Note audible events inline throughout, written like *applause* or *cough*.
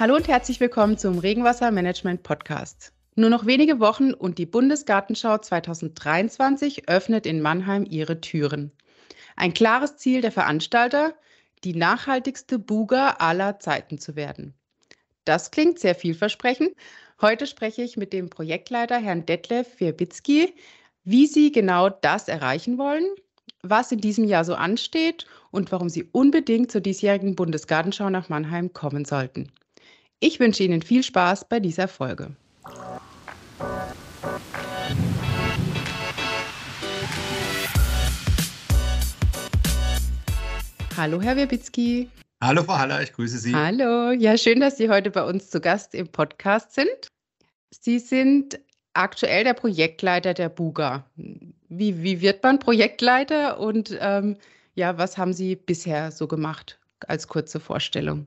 Hallo und herzlich willkommen zum Regenwassermanagement Podcast. Nur noch wenige Wochen und die Bundesgartenschau 2023 öffnet in Mannheim ihre Türen. Ein klares Ziel der Veranstalter, die nachhaltigste Buga aller Zeiten zu werden. Das klingt sehr vielversprechend. Heute spreche ich mit dem Projektleiter Herrn Detlef Wierbitzki, wie Sie genau das erreichen wollen, was in diesem Jahr so ansteht und warum Sie unbedingt zur diesjährigen Bundesgartenschau nach Mannheim kommen sollten. Ich wünsche Ihnen viel Spaß bei dieser Folge. Hallo, Herr Wirbitzki. Hallo, Frau Haller, ich grüße Sie. Hallo, ja, schön, dass Sie heute bei uns zu Gast im Podcast sind. Sie sind aktuell der Projektleiter der Buga. Wie, wie wird man Projektleiter und ähm, ja, was haben Sie bisher so gemacht als kurze Vorstellung?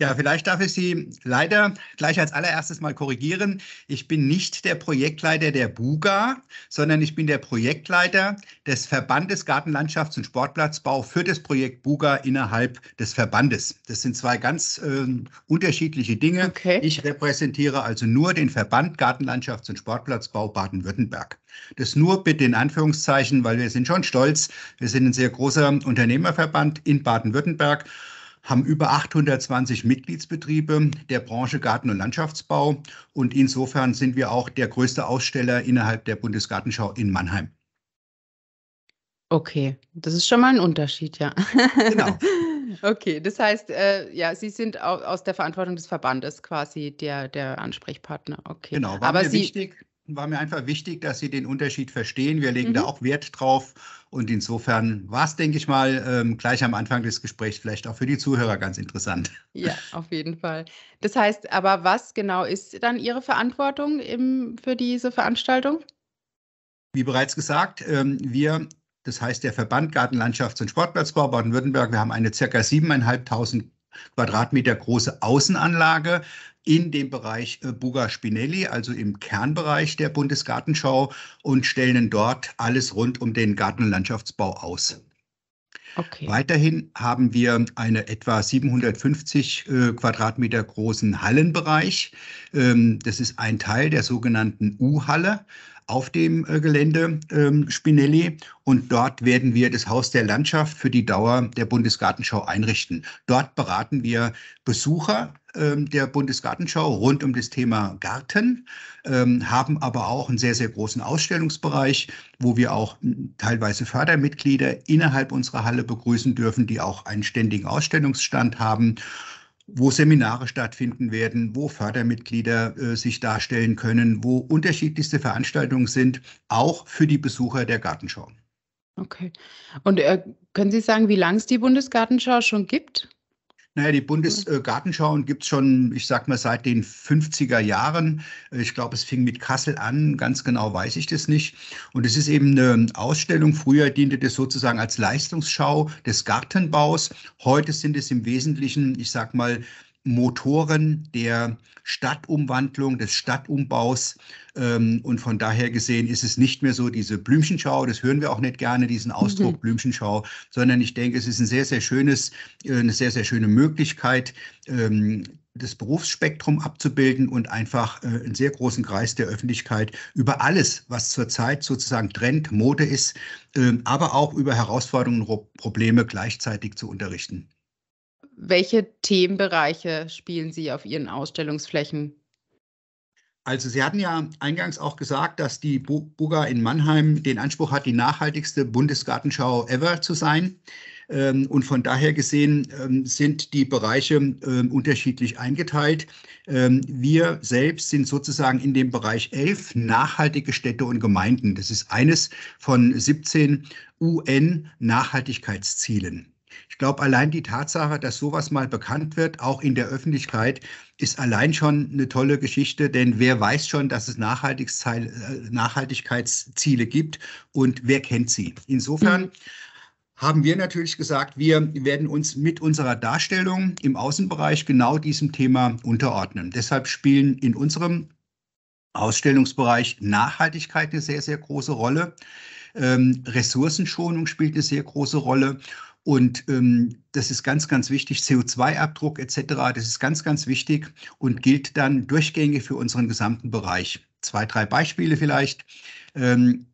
Ja, vielleicht darf ich Sie leider gleich als allererstes mal korrigieren. Ich bin nicht der Projektleiter der BUGA, sondern ich bin der Projektleiter des Verbandes Gartenlandschafts- und Sportplatzbau für das Projekt BUGA innerhalb des Verbandes. Das sind zwei ganz äh, unterschiedliche Dinge. Okay. Ich repräsentiere also nur den Verband Gartenlandschafts- und Sportplatzbau Baden-Württemberg. Das nur bitte in Anführungszeichen, weil wir sind schon stolz. Wir sind ein sehr großer Unternehmerverband in Baden-Württemberg haben über 820 Mitgliedsbetriebe der Branche Garten- und Landschaftsbau und insofern sind wir auch der größte Aussteller innerhalb der Bundesgartenschau in Mannheim. Okay, das ist schon mal ein Unterschied, ja. Genau. *laughs* okay, das heißt, äh, ja, Sie sind aus der Verantwortung des Verbandes quasi der, der Ansprechpartner. Okay. Genau, war Aber mir Sie wichtig, war mir einfach wichtig, dass Sie den Unterschied verstehen. Wir legen mhm. da auch Wert drauf und insofern war es, denke ich mal, ähm, gleich am Anfang des Gesprächs vielleicht auch für die Zuhörer ganz interessant. Ja, auf jeden Fall. Das heißt, aber was genau ist dann Ihre Verantwortung im, für diese Veranstaltung? Wie bereits gesagt, ähm, wir, das heißt der Verband Gartenlandschafts- und Sportplatzbau Baden-Württemberg, wir haben eine ca. 7.500 Quadratmeter große Außenanlage in dem Bereich äh, Buga Spinelli, also im Kernbereich der Bundesgartenschau und stellen dort alles rund um den Gartenlandschaftsbau aus. Okay. Weiterhin haben wir einen etwa 750 äh, Quadratmeter großen Hallenbereich. Ähm, das ist ein Teil der sogenannten U-Halle auf dem äh, Gelände ähm, Spinelli und dort werden wir das Haus der Landschaft für die Dauer der Bundesgartenschau einrichten. Dort beraten wir Besucher ähm, der Bundesgartenschau rund um das Thema Garten, ähm, haben aber auch einen sehr, sehr großen Ausstellungsbereich, wo wir auch teilweise Fördermitglieder innerhalb unserer Halle begrüßen dürfen, die auch einen ständigen Ausstellungsstand haben wo Seminare stattfinden werden, wo Fördermitglieder äh, sich darstellen können, wo unterschiedlichste Veranstaltungen sind, auch für die Besucher der Gartenschau. Okay. Und äh, können Sie sagen, wie lange es die Bundesgartenschau schon gibt? Naja, die Bundesgartenschauen mhm. äh, gibt es schon, ich sag mal, seit den 50er Jahren. Äh, ich glaube, es fing mit Kassel an, ganz genau weiß ich das nicht. Und es ist eben eine Ausstellung. Früher diente das sozusagen als Leistungsschau des Gartenbaus. Heute sind es im Wesentlichen, ich sag mal, Motoren der Stadtumwandlung, des Stadtumbaus. Ähm, und von daher gesehen ist es nicht mehr so diese Blümchenschau, das hören wir auch nicht gerne, diesen Ausdruck mhm. Blümchenschau, sondern ich denke, es ist ein sehr, sehr schönes, äh, eine sehr, sehr schöne Möglichkeit, ähm, das Berufsspektrum abzubilden und einfach äh, einen sehr großen Kreis der Öffentlichkeit über alles, was zurzeit sozusagen Trend, Mode ist, äh, aber auch über Herausforderungen und Probleme gleichzeitig zu unterrichten welche Themenbereiche spielen Sie auf Ihren Ausstellungsflächen? Also Sie hatten ja eingangs auch gesagt, dass die Buga in Mannheim den Anspruch hat, die nachhaltigste Bundesgartenschau ever zu sein. Ähm, und von daher gesehen ähm, sind die Bereiche ähm, unterschiedlich eingeteilt. Wir selbst sind sozusagen in dem Bereich 11 nachhaltige Städte und Gemeinden. Das ist eines von 17 UN-Nachhaltigkeitszielen. Ich glaube, allein die Tatsache, dass sowas mal bekannt wird, auch in der Öffentlichkeit, ist allein schon eine tolle Geschichte, denn wer weiß schon, dass es äh, Nachhaltigkeitsziele gibt und wer kennt sie? Insofern mhm. haben wir natürlich gesagt, wir werden uns mit unserer Darstellung im Außenbereich genau diesem Thema unterordnen. Deshalb spielen in unserem Ausstellungsbereich Nachhaltigkeit eine sehr, sehr große Rolle. Ähm, Ressourcenschonung spielt eine sehr große Rolle und ähm, das ist ganz, ganz wichtig. CO2-Abdruck etc., das ist ganz, ganz wichtig und gilt dann durchgängig für unseren gesamten Bereich. Zwei, drei Beispiele vielleicht. Ähm,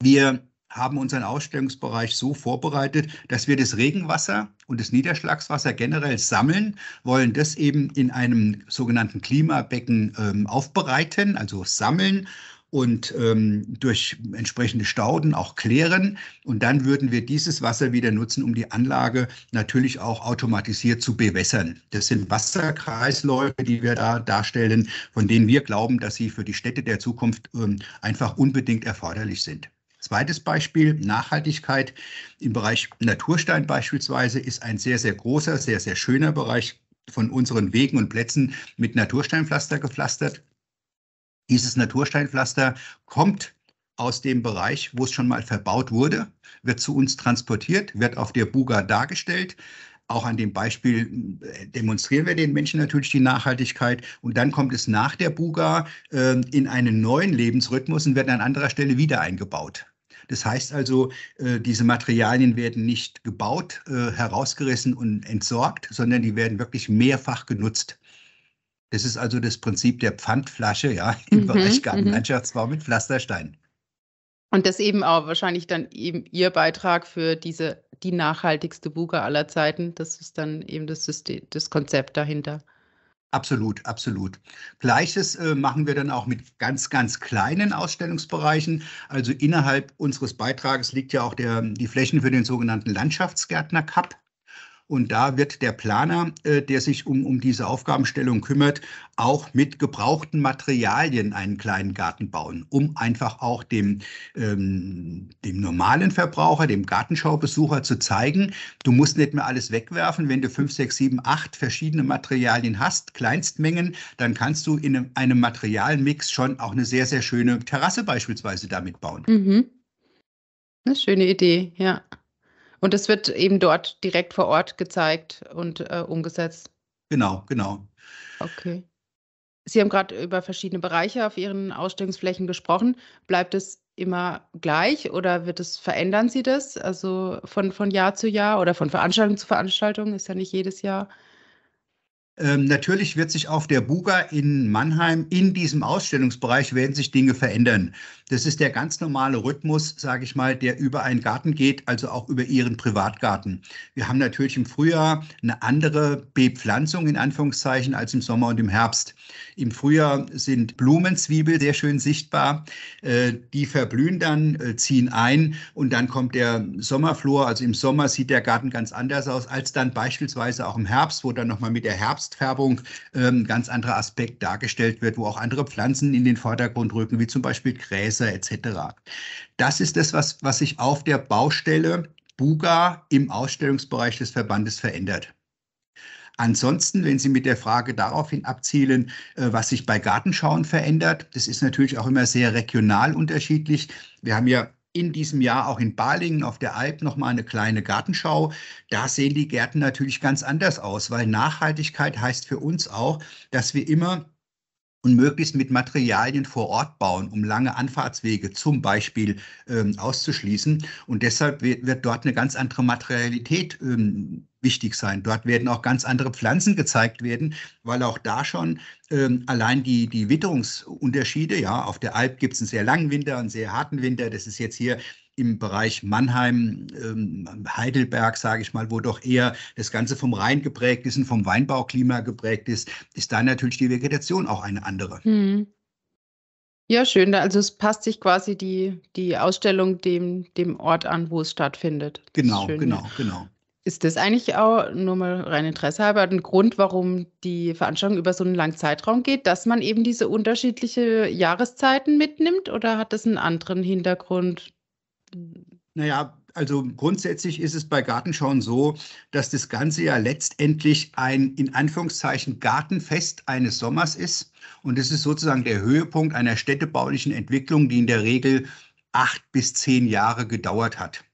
wir haben unseren Ausstellungsbereich so vorbereitet, dass wir das Regenwasser und das Niederschlagswasser generell sammeln, wollen das eben in einem sogenannten Klimabecken ähm, aufbereiten, also sammeln und ähm, durch entsprechende Stauden auch klären. Und dann würden wir dieses Wasser wieder nutzen, um die Anlage natürlich auch automatisiert zu bewässern. Das sind Wasserkreisläufe, die wir da darstellen, von denen wir glauben, dass sie für die Städte der Zukunft ähm, einfach unbedingt erforderlich sind. Zweites Beispiel, Nachhaltigkeit im Bereich Naturstein beispielsweise ist ein sehr, sehr großer, sehr, sehr schöner Bereich von unseren Wegen und Plätzen mit Natursteinpflaster gepflastert. Dieses Natursteinpflaster kommt aus dem Bereich, wo es schon mal verbaut wurde, wird zu uns transportiert, wird auf der Buga dargestellt. Auch an dem Beispiel äh, demonstrieren wir den Menschen natürlich die Nachhaltigkeit und dann kommt es nach der Buga äh, in einen neuen Lebensrhythmus und wird an anderer Stelle wieder eingebaut. Das heißt also, äh, diese Materialien werden nicht gebaut, äh, herausgerissen und entsorgt, sondern die werden wirklich mehrfach genutzt. Das ist also das Prinzip der Pfandflasche, ja, *laughs* im mhm, Bereich Gartenlandschaftsbau mhm. mit Pflasterstein. Und das eben auch wahrscheinlich dann eben Ihr Beitrag für diese, die nachhaltigste Buga aller Zeiten. Das ist dann eben das, System, das Konzept dahinter. Absolut, absolut. Gleiches äh, machen wir dann auch mit ganz, ganz kleinen Ausstellungsbereichen. Also innerhalb unseres Beitrages liegt ja auch der, die Flächen für den sogenannten Landschaftsgärtner Cup. Und da wird der Planer, äh, der sich um, um diese Aufgabenstellung kümmert, auch mit gebrauchten Materialien einen kleinen Garten bauen, um einfach auch dem, ähm, dem normalen Verbraucher, dem Gartenschaubesucher zu zeigen, du musst nicht mehr alles wegwerfen. Wenn du fünf, sechs, sieben, acht verschiedene Materialien hast, Kleinstmengen, dann kannst du in einem, einem Materialmix schon auch eine sehr, sehr schöne Terrasse beispielsweise damit bauen. Mhm. Eine schöne Idee, ja. Und es wird eben dort direkt vor Ort gezeigt und äh, umgesetzt. Genau, genau. Okay. Sie haben gerade über verschiedene Bereiche auf Ihren Ausstellungsflächen gesprochen. Bleibt es immer gleich oder wird es, verändern Sie das? Also von, von Jahr zu Jahr oder von Veranstaltung zu Veranstaltung ist ja nicht jedes Jahr. Ähm, natürlich wird sich auf der Buga in Mannheim, in diesem Ausstellungsbereich, werden sich Dinge verändern. Das ist der ganz normale Rhythmus, sage ich mal, der über einen Garten geht, also auch über Ihren Privatgarten. Wir haben natürlich im Frühjahr eine andere Bepflanzung in Anführungszeichen als im Sommer und im Herbst. Im Frühjahr sind Blumenzwiebel sehr schön sichtbar. Äh, die verblühen dann, äh, ziehen ein und dann kommt der Sommerflor. Also im Sommer sieht der Garten ganz anders aus als dann beispielsweise auch im Herbst, wo dann nochmal mit der Herbst Herbstfärbung ähm, ganz anderer Aspekt dargestellt wird, wo auch andere Pflanzen in den Vordergrund rücken, wie zum Beispiel Gräser etc. Das ist das, was, was sich auf der Baustelle Buga im Ausstellungsbereich des Verbandes verändert. Ansonsten, wenn Sie mit der Frage daraufhin abzielen, äh, was sich bei Gartenschauen verändert, das ist natürlich auch immer sehr regional unterschiedlich. Wir haben ja in diesem Jahr auch in Balingen auf der Alp noch mal eine kleine Gartenschau. Da sehen die Gärten natürlich ganz anders aus, weil Nachhaltigkeit heißt für uns auch, dass wir immer und möglichst mit Materialien vor Ort bauen, um lange Anfahrtswege zum Beispiel ähm, auszuschließen. Und deshalb wird, wird, dort eine ganz andere Materialität ähm, wichtig sein. Dort werden auch ganz andere Pflanzen gezeigt werden, weil auch da schon ähm, allein die, die Witterungsunterschiede, ja, auf der Alp gibt es einen sehr langen Winter, einen sehr harten Winter. Das ist jetzt hier im Bereich Mannheim, ähm, Heidelberg, sage ich mal, wo doch eher das Ganze vom Rhein geprägt ist und vom Weinbauklima geprägt ist, ist da natürlich die Vegetation auch eine andere. Hm. Ja, schön. Also es passt sich quasi die, die Ausstellung dem, dem Ort an, wo es stattfindet. Genau, genau, genau, genau. Ist das eigentlich auch, nur mal rein Interesse halber, ein Grund, warum die Veranstaltung über so einen langen Zeitraum geht, dass man eben diese unterschiedlichen Jahreszeiten mitnimmt oder hat das einen anderen Hintergrund? Naja, also grundsätzlich ist es bei Gartenschauen so, dass das Ganze ja letztendlich ein in Anführungszeichen Gartenfest eines Sommers ist. Und es ist sozusagen der Höhepunkt einer städtebaulichen Entwicklung, die in der Regel acht bis zehn Jahre gedauert hat.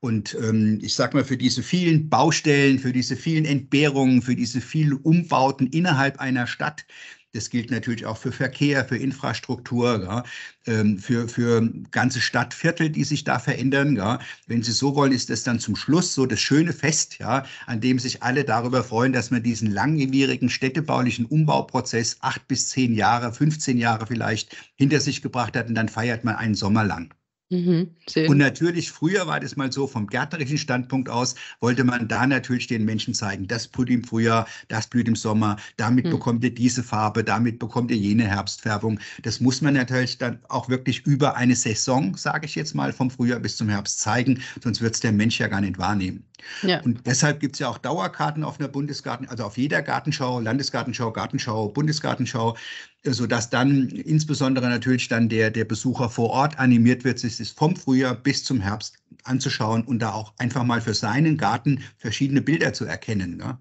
Und ähm, ich sage mal, für diese vielen Baustellen, für diese vielen Entbehrungen, für diese vielen Umbauten innerhalb einer Stadt, das gilt natürlich auch für Verkehr, für Infrastruktur, ja, ähm, für, für ganze Stadtviertel, die sich da verändern. Ja. Wenn Sie so wollen, ist das dann zum Schluss so das schöne Fest, ja, an dem sich alle darüber freuen, dass man diesen langwierigen städtebaulichen Umbauprozess acht bis zehn Jahre, 15 Jahre vielleicht hinter sich gebracht hat und dann feiert man einen Sommer lang. Mhm, und natürlich, früher war das mal so, vom gärtnerischen Standpunkt aus, wollte man da natürlich den Menschen zeigen, das blüht im Frühjahr, das blüht im Sommer, damit mhm. bekommt ihr diese Farbe, damit bekommt ihr jene Herbstfärbung. Das muss man natürlich dann auch wirklich über eine Saison, sage ich jetzt mal, vom Frühjahr bis zum Herbst zeigen, sonst wird es der Mensch ja gar nicht wahrnehmen. Ja. Und deshalb gibt es ja auch Dauerkarten auf einer Bundesgarten, also auf jeder Gartenschau, Landesgartenschau, Gartenschau, Bundesgartenschau, sodass dann insbesondere natürlich dann der, der Besucher vor Ort animiert wird, sich das vom Frühjahr bis zum Herbst anzuschauen und da auch einfach mal für seinen Garten verschiedene Bilder zu erkennen. Ne?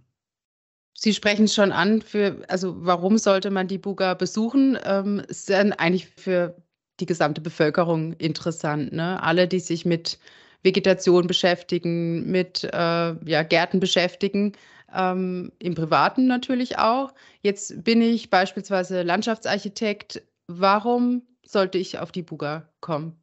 Sie sprechen schon an, für, also warum sollte man die Buga besuchen? Ähm, ist dann eigentlich für die gesamte Bevölkerung interessant. Ne? Alle, die sich mit Vegetation beschäftigen, mit äh, ja, Gärten beschäftigen. Ähm, im privaten natürlich auch. Jetzt bin ich beispielsweise Landschaftsarchitekt. Warum sollte ich auf die Buga kommen?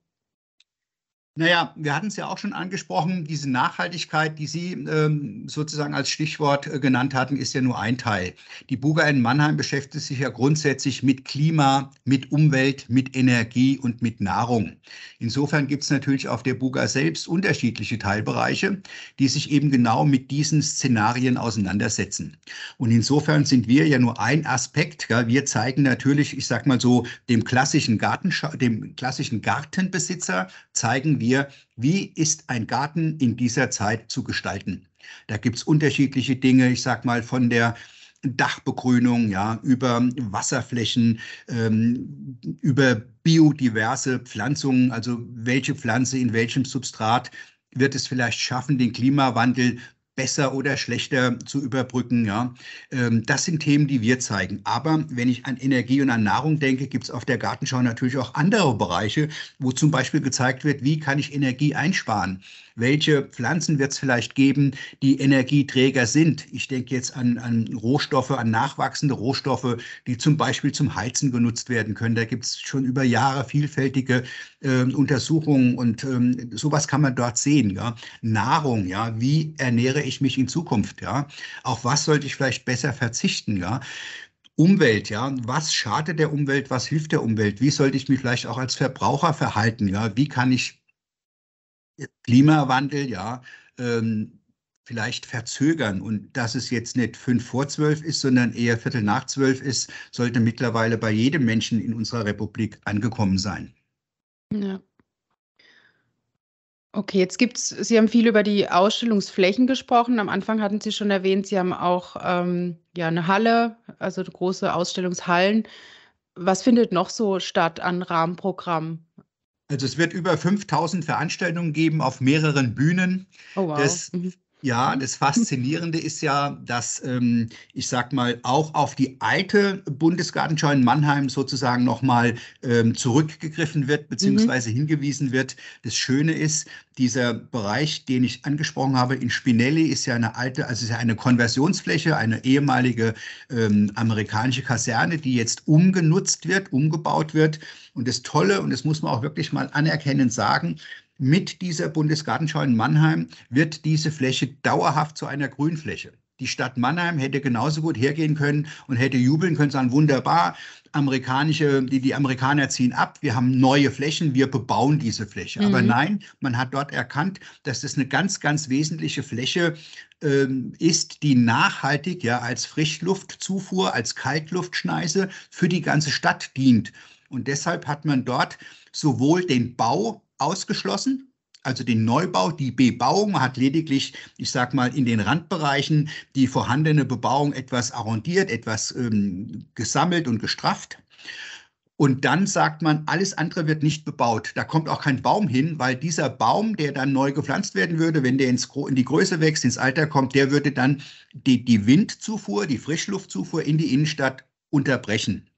Naja, wir hatten es ja auch schon angesprochen, diese Nachhaltigkeit, die Sie ähm, sozusagen als Stichwort äh, genannt hatten, ist ja nur ein Teil. Die Buga in Mannheim beschäftigt sich ja grundsätzlich mit Klima, mit Umwelt, mit Energie und mit Nahrung. Insofern gibt es natürlich auf der Buga selbst unterschiedliche Teilbereiche, die sich eben genau mit diesen Szenarien auseinandersetzen. Und insofern sind wir ja nur ein Aspekt. Ja, wir zeigen natürlich, ich sag mal so, dem klassischen, Gartensch dem klassischen Gartenbesitzer zeigen wir, wir, wie ist ein Garten in dieser Zeit zu gestalten. Da gibt es unterschiedliche Dinge, ich sage mal von der Dachbegrünung, ja, über Wasserflächen, ähm, über biodiverse Pflanzungen, also welche Pflanze in welchem Substrat wird es vielleicht schaffen, den Klimawandel besser oder schlechter zu überbrücken. Ja? Ähm, das sind Themen, die wir zeigen. Aber wenn ich an Energie und an Nahrung denke, gibt es auf der Gartenschau natürlich auch andere Bereiche, wo zum Beispiel gezeigt wird, wie kann ich Energie einsparen. Welche Pflanzen wird es vielleicht geben, die Energieträger sind? Ich denke jetzt an, an Rohstoffe, an nachwachsende Rohstoffe, die zum Beispiel zum Heizen genutzt werden können. Da gibt es schon über Jahre vielfältige äh, Untersuchungen und ähm, sowas kann man dort sehen. Ja? Nahrung, ja, wie ernähre ich mich in Zukunft, ja? Auf was sollte ich vielleicht besser verzichten, ja? Umwelt, ja, was schadet der Umwelt, was hilft der Umwelt? Wie sollte ich mich vielleicht auch als Verbraucher verhalten, ja? Wie kann ich äh, Klimawandel, ja, ähm, vielleicht verzögern und dass es jetzt nicht fünf vor zwölf ist, sondern eher Viertel nach zwölf ist, sollte mittlerweile bei jedem Menschen in unserer Republik angekommen sein. Ja. Okay, jetzt gibt's, Sie haben viel über die Ausstellungsflächen gesprochen. Am Anfang hatten Sie schon erwähnt, Sie haben auch ähm, ja, eine Halle, also große Ausstellungshallen. Was findet noch so statt an Rahmenprogramm? Also es wird über 5000 Veranstaltungen geben auf mehreren Bühnen. Oh, wow. Das mhm. Ja, das Faszinierende ist ja, dass ähm, ich sag mal auch auf die alte Bundesgartenschau in Mannheim sozusagen nochmal ähm, zurückgegriffen wird mhm. beziehungsweise mhm. hingewiesen wird. Das Schöne ist, dieser Bereich, den ich angesprochen habe in Spinelli, ist ja eine alte, also ist ja eine Konversionsfläche, eine ehemalige ähm, amerikanische Kaserne, die jetzt umgenutzt wird, umgebaut wird. Und das Tolle und das muss man auch wirklich mal anerkennend sagen, mit dieser Bundesgartenschau in Mannheim wird diese Fläche dauerhaft zu einer Grünfläche. Die Stadt Mannheim hätte genauso gut hergehen können und hätte jubeln können, sagen, wunderbar, amerikanische, die, die Amerikaner ziehen ab, wir haben neue Flächen, wir bebauen diese Fläche. Mhm. Aber nein, man hat dort erkannt, dass das eine ganz, ganz wesentliche Fläche ähm, ist, die nachhaltig ja als Frischluftzufuhr, als Kaltluftschneise für die ganze Stadt dient. Und deshalb hat man dort sowohl den Bau ausgeschlossen. Also den Neubau, die Bebauung, hat lediglich, ich sag mal, in den Randbereichen die vorhandene Bebauung etwas arrondiert, etwas ähm, gesammelt und gestrafft. Und dann sagt man, alles andere wird nicht bebaut. Da kommt auch kein Baum hin, weil dieser Baum, der dann neu gepflanzt werden würde, wenn der ins, in die Größe wächst, ins Alter kommt, der würde dann die, die Windzufuhr, die Frischluftzufuhr in die Innenstadt unterbrechen.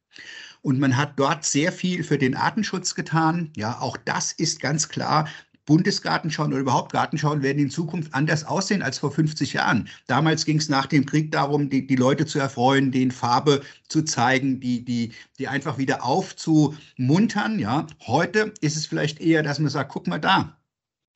Und man hat dort sehr viel für den Artenschutz getan. Ja, auch das ist ganz klar. Bundesgartenschauen oder überhaupt Gartenschauen werden in Zukunft anders aussehen als vor 50 Jahren. Damals ging es nach dem Krieg darum, die, die Leute zu erfreuen, den Farbe zu zeigen, die, die, die einfach wieder aufzumuntern. Ja. Heute ist es vielleicht eher, dass man sagt, guck mal da,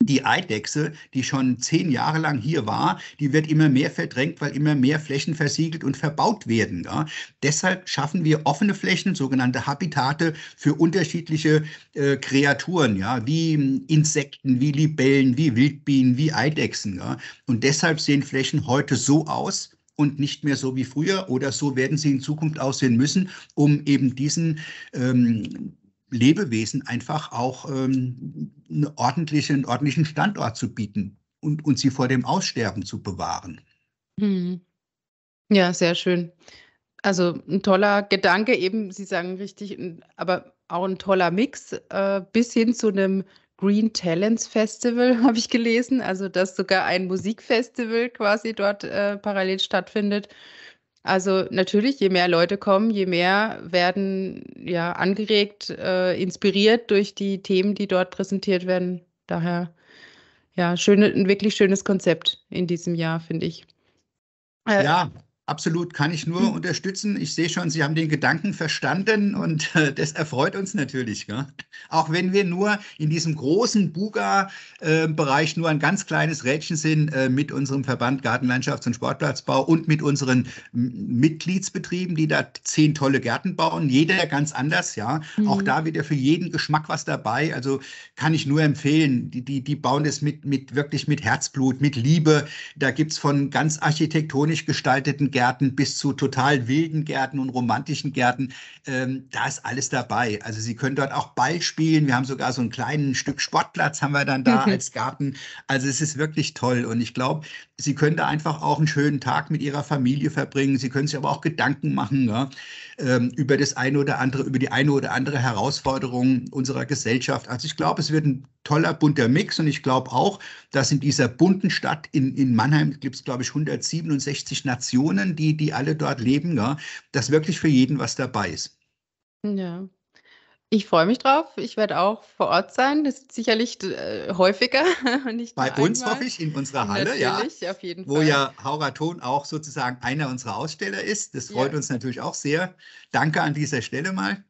die Eidechse, die schon zehn Jahre lang hier war, die wird immer mehr verdrängt, weil immer mehr Flächen versiegelt und verbaut werden. Ja. Deshalb schaffen wir offene Flächen, sogenannte Habitate für unterschiedliche äh, Kreaturen, ja, wie hm, Insekten, wie Libellen, wie Wildbienen, wie Eidechsen. Ja. Und deshalb sehen Flächen heute so aus und nicht mehr so wie früher oder so werden sie in Zukunft aussehen müssen, um eben diesen ähm, Lebewesen einfach auch ähm, eine ordentliche, einen ordentlichen Standort zu bieten und, und sie vor dem Aussterben zu bewahren. Hm. Ja, sehr schön. Also ein toller Gedanke, eben, Sie sagen richtig, aber auch ein toller Mix äh, bis hin zu einem Green Talents Festival, *laughs* habe ich gelesen. Also, dass sogar ein Musikfestival quasi dort äh, parallel stattfindet. Also natürlich, je mehr Leute kommen, je mehr werden ja angeregt, äh, inspiriert durch die Themen, die dort präsentiert werden. Daher ja, schöne, ein wirklich schönes Konzept in diesem Jahr, finde ich. Äh, ja, Absolut, kann ich nur hm. unterstützen. Ich sehe schon, Sie haben den Gedanken verstanden und äh, das erfreut uns natürlich. Gell? Auch wenn wir nur in diesem großen Buga-Bereich nur ein ganz kleines Rädchen sind äh, mit unserem Verband Gartenlandschafts- und Sportplatzbau und mit unseren Mitgliedsbetrieben, die da zehn tolle Gärten bauen. Jeder ganz anders, ja. Mhm. Auch da wieder für jeden Geschmack was dabei. Also kann ich nur empfehlen. Die, die, die bauen das mit, mit wirklich mit Herzblut, mit Liebe. Da gibt es von ganz architektonisch gestalteten Gärten Gärten bis zu total wilden Gärten und romantischen Gärten. Ähm, da ist alles dabei. Also Sie können dort auch Ball spielen. Wir haben sogar so ein kleines Stück Sportplatz haben wir dann da *laughs* als Garten. Also es ist wirklich toll. Und ich glaube, Sie können da einfach auch einen schönen Tag mit Ihrer Familie verbringen. Sie können sich aber auch Gedanken machen ja, ähm, über das eine oder andere, über die eine oder andere Herausforderung unserer Gesellschaft. Also ich glaube, es wird ein toller bunter Mix und ich glaube auch, dass in dieser bunten Stadt in, in Mannheim gibt es, glaube ich, 167 Nationen, die, die alle dort leben, ja, dass wirklich für jeden was dabei ist. Ja, ich freue mich drauf. Ich werde auch vor Ort sein. Das ist sicherlich äh, häufiger. *laughs* Nicht Bei uns einmal. hoffe ich, in unserer Halle, natürlich, ja. Auf jeden Fall. Wo ja Hauraton auch sozusagen einer unserer Aussteller ist. Das freut ja. uns natürlich auch sehr. Danke an dieser Stelle mal.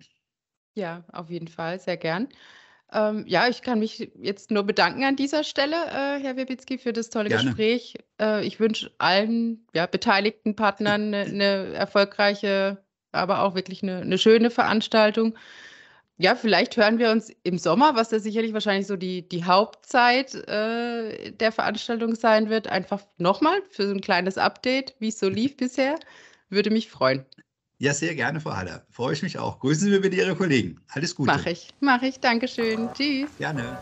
Ja, auf jeden Fall, sehr gern. Ähm, ja, ich kann mich jetzt nur bedanken an dieser Stelle, äh, Herr Webitzki, für das tolle Gerne. Gespräch. Äh, ich wünsche allen ja, beteiligten Partnern eine, eine erfolgreiche, aber auch wirklich eine, eine schöne Veranstaltung ja, vielleicht hören wir uns im Sommer, was ja sicherlich wahrscheinlich so die, die Hauptzeit äh, der Veranstaltung sein wird, einfach nochmal für so ein kleines Update, wie es so mhm. lief bisher. Würde mich freuen. Ja, sehr gerne, Frau Haller. Freue ich mich auch. Grüßen Sie mir bitte Ihre Kollegen. Alles Gute. Mache ich, mache ich. Dankeschön. Tschüss. Gerne.